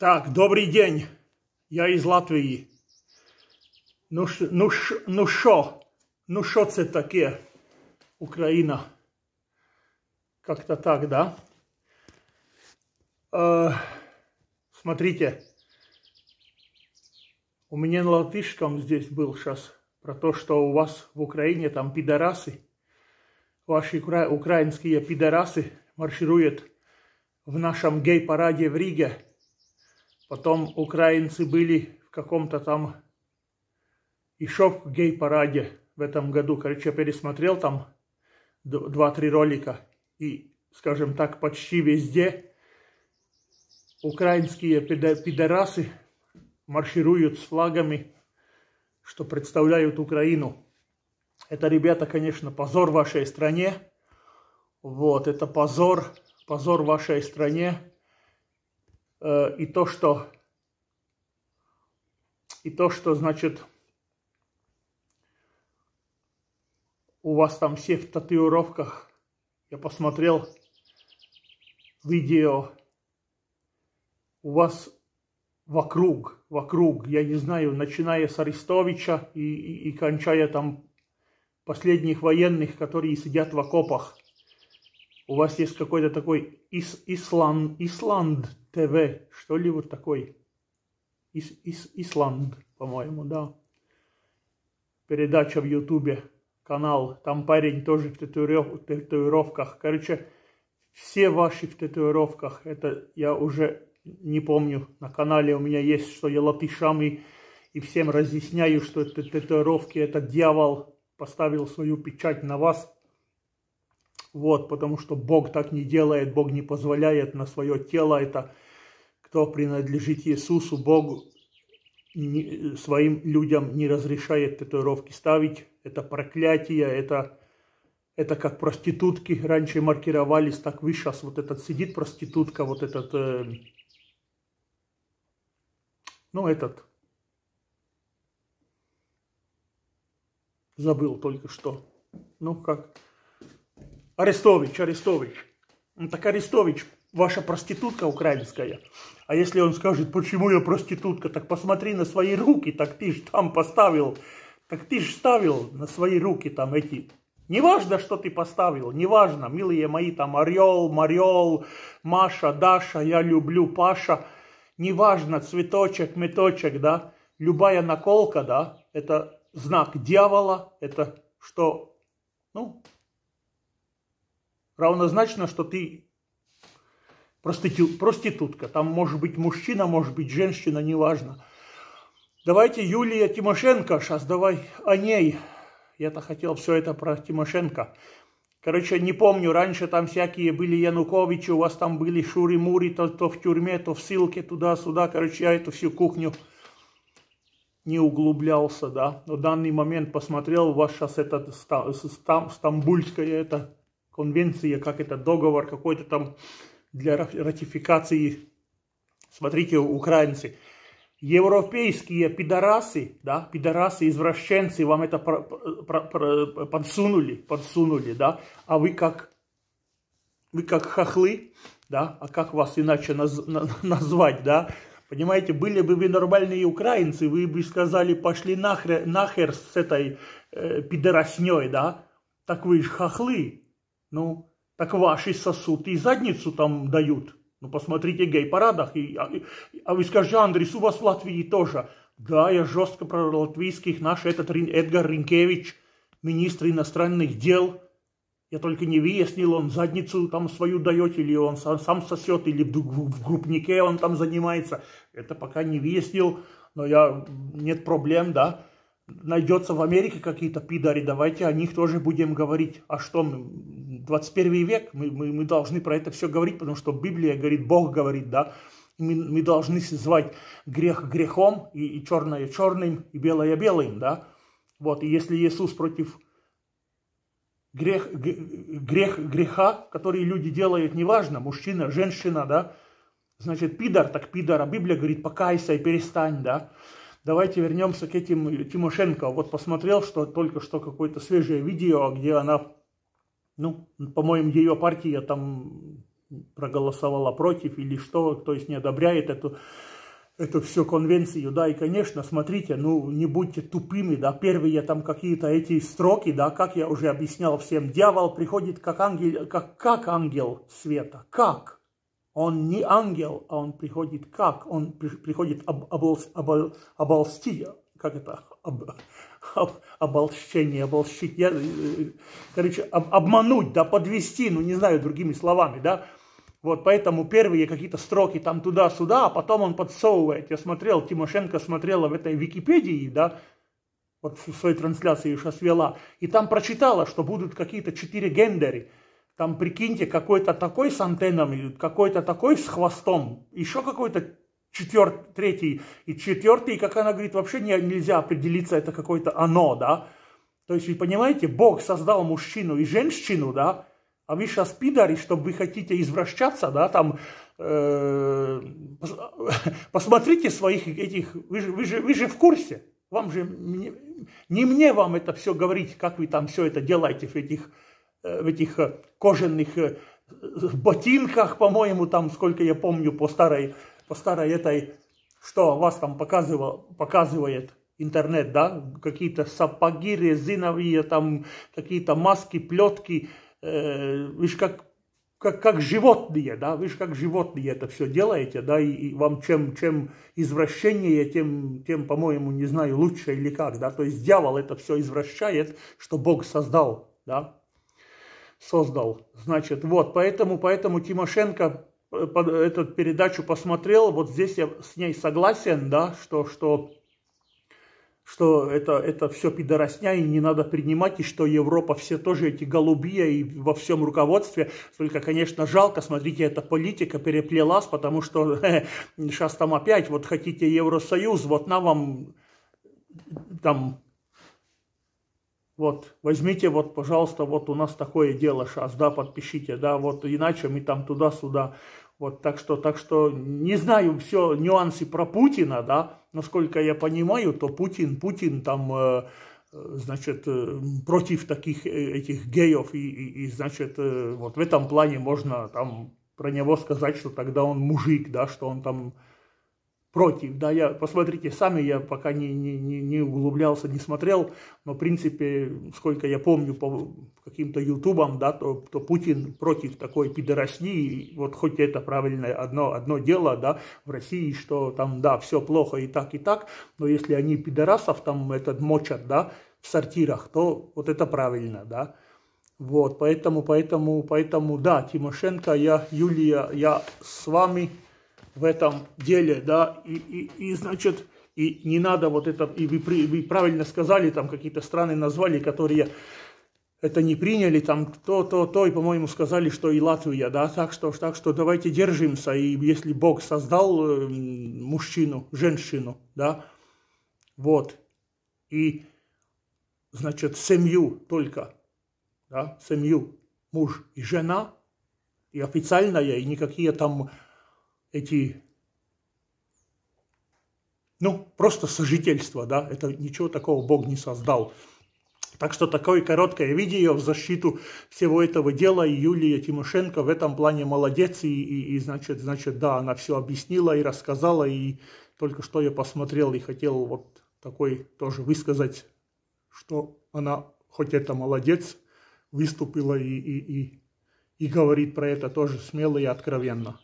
Так, добрый день. Я из Латвии. Ну что, ну что, ну що? Ну що це таке? Украина. Как-то так, да? Э, смотрите. У меня на латышском здесь был сейчас про то, что у вас в Украине там пидорасы. Ваши укра... украинские пидорасы маршируют в нашем гей-параде в Риге Потом украинцы были в каком-то там еще в гей-параде в этом году. Короче, пересмотрел там два-три ролика. И, скажем так, почти везде украинские пидорасы маршируют с флагами, что представляют Украину. Это, ребята, конечно, позор вашей стране. Вот, это позор, позор вашей стране и то, что, и то, что, значит, у вас там все в татуировках. Я посмотрел видео. У вас вокруг, вокруг, я не знаю, начиная с Арестовича и, и, и кончая там последних военных, которые сидят в окопах – у вас есть какой-то такой ис, Исланд, Исланд ТВ, что ли вот такой? Ис, ис, Исланд, по-моему, да. Передача в Ютубе, канал, там парень тоже в татуиров, татуировках. Короче, все ваши в татуировках, это я уже не помню, на канале у меня есть, что я латышами и всем разъясняю, что это татуировки, это дьявол поставил свою печать на вас, вот, потому что Бог так не делает, Бог не позволяет на свое тело, это кто принадлежит Иисусу, Богу, не, своим людям не разрешает татуировки ставить, это проклятие, это, это как проститутки раньше маркировались, так вы сейчас, вот этот сидит проститутка, вот этот, э, ну этот, забыл только что, ну как... Арестович, Арестович. Ну так Арестович, ваша проститутка украинская. А если он скажет, почему я проститутка, так посмотри на свои руки, так ты же там поставил, так ты же ставил на свои руки там эти. Неважно, что ты поставил, неважно, милые мои там Орел, Марел, Маша, Даша, я люблю Паша. Неважно, цветочек, меточек, да, любая наколка, да, это знак дьявола, это что, ну, равнозначно, что ты проститутка. Там может быть мужчина, может быть женщина, неважно. Давайте Юлия Тимошенко, сейчас давай о ней. Я-то хотел все это про Тимошенко. Короче, не помню, раньше там всякие были Януковичи, у вас там были шури-мури, то, то в тюрьме, то в ссылке, туда-сюда. Короче, я эту всю кухню не углублялся, да. Но в данный момент посмотрел, у вас сейчас это стамбульская это конвенция, как это договор какой-то там для ратификации. Смотрите, украинцы. Европейские пидорасы, да, пидорасы, извращенцы вам это про, про, про, подсунули, подсунули, да, а вы как, вы как хохлы, да, а как вас иначе наз, на, назвать, да, Понимаете, были бы вы нормальные украинцы, вы бы сказали, пошли нахер, нахер с этой э, пидоросней, да? Так вы же хохлы. Ну, так ваши сосуд и задницу там дают. Ну, посмотрите гей-парадах. И, а, и, а вы скажете, Андрис, у вас в Латвии тоже. Да, я жестко про латвийских. Наш этот Эдгар Ринкевич, министр иностранных дел. Я только не выяснил, он задницу там свою дает, или он сам, сам сосет, или в, в группнике он там занимается. Это пока не выяснил, но я, нет проблем, да найдется в Америке какие-то пидари, давайте о них тоже будем говорить. А что, 21 век, мы, мы, мы должны про это все говорить, потому что Библия говорит, Бог говорит, да, мы, мы должны звать грех грехом, и, и черное черным, и белое белым, да. Вот, и если Иисус против грех, грех греха, который люди делают, неважно, мужчина, женщина, да, значит, пидор, так пидор, а Библия говорит, покайся и перестань, да. Давайте вернемся к этим Тимошенко. Вот посмотрел, что только что какое-то свежее видео, где она ну, по-моему, ее партия там проголосовала против или что, то есть не одобряет эту, эту всю конвенцию, да, и, конечно, смотрите, ну, не будьте тупыми, да, первые там какие-то эти строки, да, как я уже объяснял всем, дьявол приходит как ангел, как, как ангел света, как? Он не ангел, а он приходит как? Он приходит об, обол, обол, оболсти, как это, об, об, оболщение, оболщить, я, э, короче, об, обмануть, да, подвести, ну, не знаю, другими словами, да. Вот, поэтому первые какие-то строки там туда-сюда, а потом он подсовывает. Я смотрел, Тимошенко смотрела в этой Википедии, да, вот в своей трансляции сейчас вела, и там прочитала, что будут какие-то четыре гендеры. Там, прикиньте, какой-то такой с антеннами, какой-то такой с хвостом, еще какой-то четвертый, третий и четвертый, и как она говорит, вообще не, нельзя определиться, это какое-то оно, да. То есть, вы понимаете, Бог создал мужчину и женщину, да, а вы сейчас пидори, чтобы вы хотите извращаться, да, там, э, посмотрите своих этих, вы же, вы, же, вы же в курсе, вам же, не, не мне вам это все говорить, как вы там все это делаете в этих, э, в этих э, кожаных э, ботинках, по-моему, там, сколько я помню, по старой по старой этой, что вас там показывал, показывает интернет, да, какие-то сапоги резиновые, там какие-то маски, плетки, э, видишь, как, как, как животные, да, видишь, как животные это все делаете, да, и, и вам чем, чем извращение, тем, тем, по-моему, не знаю, лучше или как, да, то есть дьявол это все извращает, что Бог создал, да, создал, значит, вот, поэтому, поэтому Тимошенко Э, эту передачу посмотрел, вот здесь я с ней согласен, да, что, что, что это, это все пидоросня и не надо принимать, и что Европа все тоже эти голубья и во всем руководстве. Только, конечно, жалко, смотрите, эта политика переплелась, потому что сейчас э, там опять, вот хотите Евросоюз, вот на вам там вот, возьмите, вот, пожалуйста, вот у нас такое дело сейчас, да, подпишите, да, вот, иначе мы там туда-сюда. Вот, так что, так что не знаю все нюансы про Путина, да, насколько я понимаю, то Путин, Путин там, э, э, значит, э, против таких этих геев, и, и, и значит, вот в этом плане можно там про него сказать, что тогда он мужик, да, что он там против, да, я, посмотрите сами, я пока не, не, не углублялся, не смотрел, но, в принципе, сколько я помню по каким-то ютубам, да, то, то Путин против такой пидорасни, вот хоть это правильное одно, одно дело, да, в России, что там, да, все плохо и так, и так, но если они пидорасов там этот мочат, да, в сортирах, то вот это правильно, да, вот, поэтому, поэтому, поэтому, да, Тимошенко, я, Юлия, я с вами, в этом деле, да, и, и, и значит, и не надо вот это, и вы, вы правильно сказали, там какие-то страны назвали, которые это не приняли, там то, то, то, и, по-моему, сказали, что и Латвия, да, так что, так что давайте держимся, и если Бог создал эм, мужчину, женщину, да, вот, и, значит, семью только, да, семью, муж и жена, и официальная, и никакие там эти, ну, просто сожительство, да, это ничего такого Бог не создал. Так что такое короткое видео в защиту всего этого дела, и Юлия Тимошенко в этом плане молодец, и, и, и значит, значит, да, она все объяснила и рассказала, и только что я посмотрел и хотел вот такой тоже высказать, что она, хоть это молодец, выступила и, и, и, и говорит про это тоже смело и откровенно.